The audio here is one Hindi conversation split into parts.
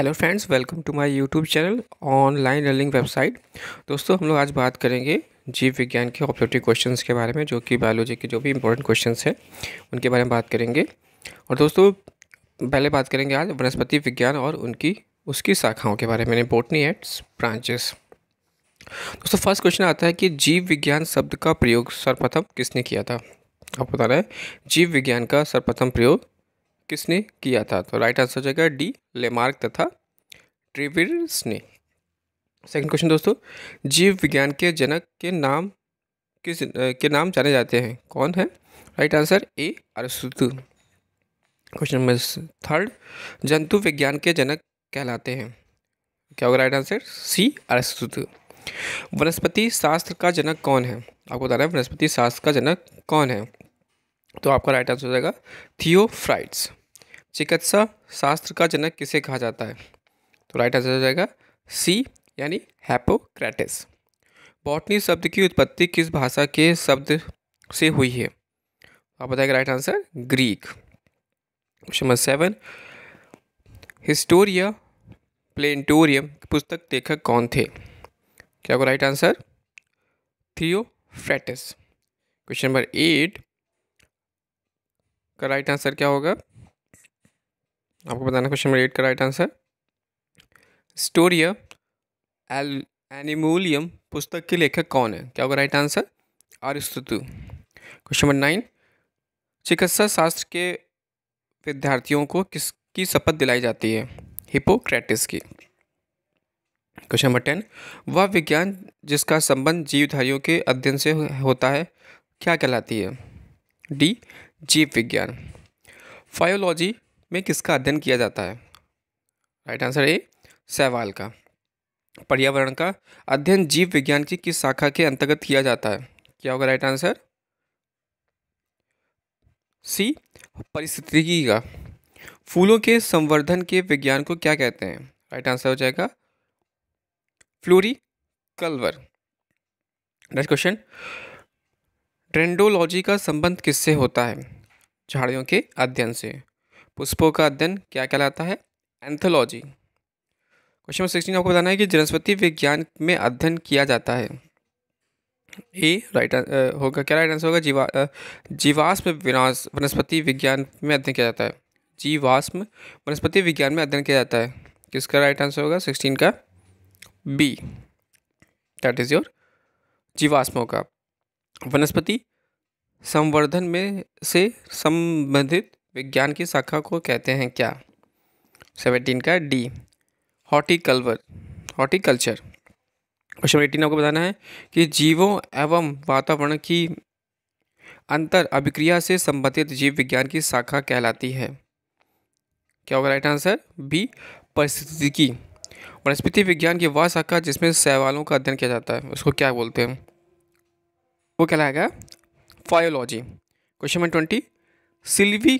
hello friends welcome to my YouTube channel online learning website दोस्तों हम लोग आज बात करेंगे जीव विज्ञान के ऑपरेटिव क्वेश्चंस के बारे में जो कि बायोलॉजी के जो भी इंपॉर्टेंट क्वेश्चंस हैं उनके बारे में बात करेंगे और दोस्तों पहले बात करेंगे आज वनस्पति विज्ञान और उनकी उसकी शाखाओं के बारे में बोटनी एट्स ब्रांचेस दोस्तों फर्स्ट क्वेश्चन आता है कि जीव विज्ञान शब्द का प्रयोग सर्वप्रथम किसने किया था आपको बता रहा है जीव विज्ञान का सर्वप्रथम प्रयोग किसने किया था तो राइट आंसर हो जाएगा डी लेमार्क तथा ट्रिविर्स ने सेकंड क्वेश्चन दोस्तों जीव विज्ञान के जनक के नाम किस के नाम जाने जाते हैं कौन है राइट आंसर ए अरस्तु क्वेश्चन नंबर थर्ड जंतु विज्ञान के जनक कहलाते हैं क्या होगा राइट आंसर सी अरस्तु वनस्पति शास्त्र का जनक कौन है आपको बताना है वनस्पति शास्त्र का जनक कौन है तो आपका राइट आंसर हो जाएगा थियोफ्राइट्स चिकित्सा शास्त्र का जनक किसे कहा जाता है तो राइट आंसर हो जाएगा सी यानी हैपोक्रेटिस बॉटनी शब्द की उत्पत्ति किस भाषा के शब्द से हुई है आप बताएगा right answer Greek question number seven Historia Plantarum पुस्तक लेखक कौन थे क्या होगा right answer Theophrastus question number eight का राइट आंसर क्या होगा आपको बताना क्वेश्चन नंबर एट का राइट आंसर स्टोरिया एल एनिमोलियम पुस्तक के लेखक कौन है क्या होगा राइट आंसर आरिस्तु क्वेश्चन नंबर नाइन चिकित्सा शास्त्र के विद्यार्थियों को किसकी शपथ दिलाई जाती है हिपोक्रेटिस की क्वेश्चन नंबर टेन वह विज्ञान जिसका संबंध जीवधारियों के अध्ययन से होता है क्या कहलाती है डी जीव विज्ञान फायोलॉजी में किसका अध्ययन किया जाता है राइट आंसर ए सहवाल का पर्यावरण का अध्ययन जीव विज्ञान की किस शाखा के अंतर्गत किया जाता है क्या होगा राइट आंसर सी परिस्थितिकी का फूलों के संवर्धन के विज्ञान को क्या कहते हैं राइट आंसर हो जाएगा floriculture next question dendrology का संबंध किससे होता है झाड़ियों के अध्ययन से पुष्पों का अध्ययन क्या कहलाता है एंथोलॉजी क्वेश्चन नंबर सिक्सटीन आपको बताना है कि जनस्पति विज्ञान में अध्ययन किया जाता है ए राइट uh, होगा क्या राइट आंसर होगा जीवा uh, जीवाश्म विनाश वनस्पति विज्ञान में अध्ययन किया जाता है जीवाश्म वनस्पति विज्ञान में अध्ययन किया जाता है किसका राइट आंसर होगा सिक्सटीन का बी दैट इज़ योर जीवाश्मों का वनस्पति संवर्धन में से संबंधित विज्ञान की शाखा को कहते हैं क्या सेवेंटीन का d horticulture horticulture question eighteen आपको बताना है कि जीवों एवं वातावरण की अंतर अभिक्रिया से संबंधित जीव विज्ञान की शाखा कहलाती है क्या होगा राइट आंसर बी परिस्थितिकी वनस्पति विज्ञान की वह शाखा जिसमें सवालों का अध्ययन किया जाता है उसको क्या बोलते हैं वो कहलाएगा phycology question number twenty 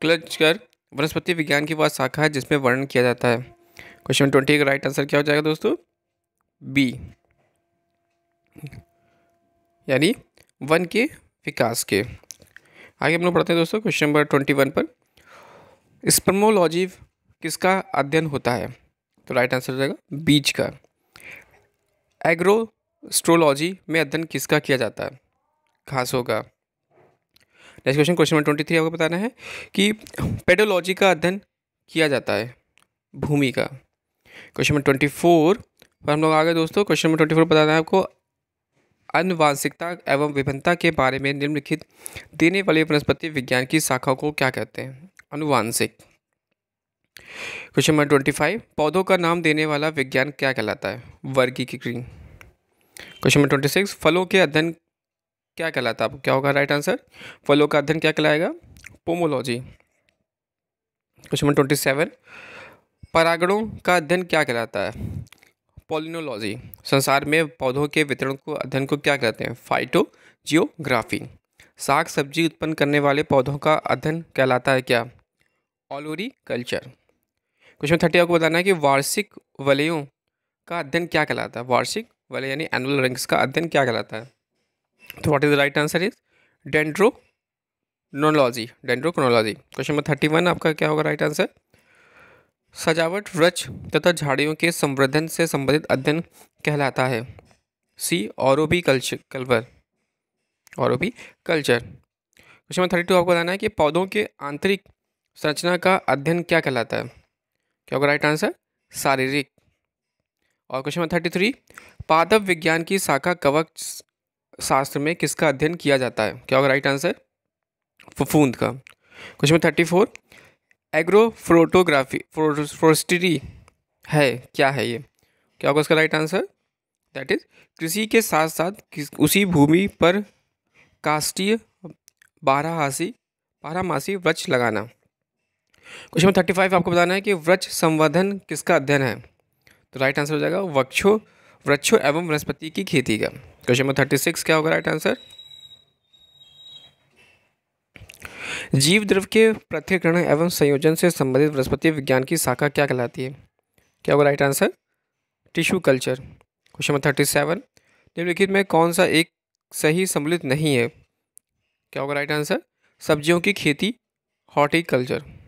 silviculture वनस्पति विज्ञान की वह शाखा है जिसमें वर्णन किया जाता है क्वेश्चन ट्वेंटी का राइट आंसर क्या हो जाएगा दोस्तों बी यानी वन के विकास के आगे हम लोग पढ़ते हैं दोस्तों क्वेश्चन नंबर ट्वेंटी वन पर स्पर्मोलॉजी किसका अध्ययन होता है तो राइट आंसर हो जाएगा बीज का एग्रोस्ट्रोलॉजी में अध्ययन किसका किया जाता है घासों का next question question number twenty three आपको बताना है कि पेडोलॉजी का अध्ययन किया जाता है भूमि का क्वेश्चन नंबर ट्वेंटी फोर पर हम लोग आ गए दोस्तों क्वेश्चन नंबर ट्वेंटी फोर बताना है आपको अनुवांशिकता एवं विभिन्नता के बारे में निम्नलिखित देने वाली वनस्पति विज्ञान की शाखा को क्या कहते हैं अनुवांशिक क्वेश्चन नंबर ट्वेंटी फाइव पौधों का नाम देने वाला विज्ञान क्या कहलाता है वर्गीकरण क्वेश्चन नंबर ट्वेंटी सिक्स फलों के अध्ययन क्या कहलाता है क्या होगा राइट आंसर फलों का अध्ययन क्या कहलाएगा pomology question number twenty seven परागणों का अध्ययन क्या कहलाता है पोलिनोलॉजी संसार में पौधों के वितरण को अध्ययन को क्या कहते हैं फाइटो जियोग्राफी साग सब्जी उत्पन्न करने वाले पौधों का अध्ययन कहलाता है क्या ऑलोरी कल्चर क्वेश्चन थर्टी आपको बताना है कि वार्षिक वलयों का अध्ययन क्या कहलाता है वार्षिक वलय यानी एनुअल रिंग्स का अध्ययन क्या कहलाता है तो what is the right answer is dendrochronology dendrochronology question number thirty one आपका क्या होगा राइट आंसर सजावट वृक्ष तथा झाड़ियों के संवर्धन से संबंधित अध्ययन कहलाता है सी और कल्चर कल्वर और culture question number thirty two आपको बताना है कि पौधों के आंतरिक संरचना का अध्ययन क्या कहलाता है क्या होगा राइट आंसर शारीरिक और क्वेश्चन नंबर थर्टी थ्री पादप विज्ञान की शाखा कवच शास्त्र में किसका अध्ययन किया जाता है क्या होगा राइट आंसर फफूंद का क्वेश्चन नंबर थर्टी फोर एग्रोफ्रोटोग्राफी फोरेस्ट्री है क्या है ये क्या होगा उसका राइट आंसर दैट इज कृषि के साथ साथ उसी भूमि पर काष्टीय बारहसी बारहमासी वृक्ष लगाना क्वेश्चन नंबर थर्टी फाइव आपको बताना है कि वृक्ष संवर्धन किसका अध्ययन है तो राइट आंसर हो जाएगा वृक्षों वृक्षों एवं वनस्पति की खेती का क्वेश्चन नंबर थर्टी सिक्स क्या होगा राइट आंसर जीव द्रव के पृथ्वीकरण एवं संयोजन से संबंधित वनस्पति विज्ञान की शाखा क्या कहलाती है क्या होगा right answer tissue culture question number thirty seven निम्नलिखित में कौन सा एक सही सम्मिलित नहीं है क्या होगा राइट आंसर सब्जियों की खेती हॉर्टिकल्चर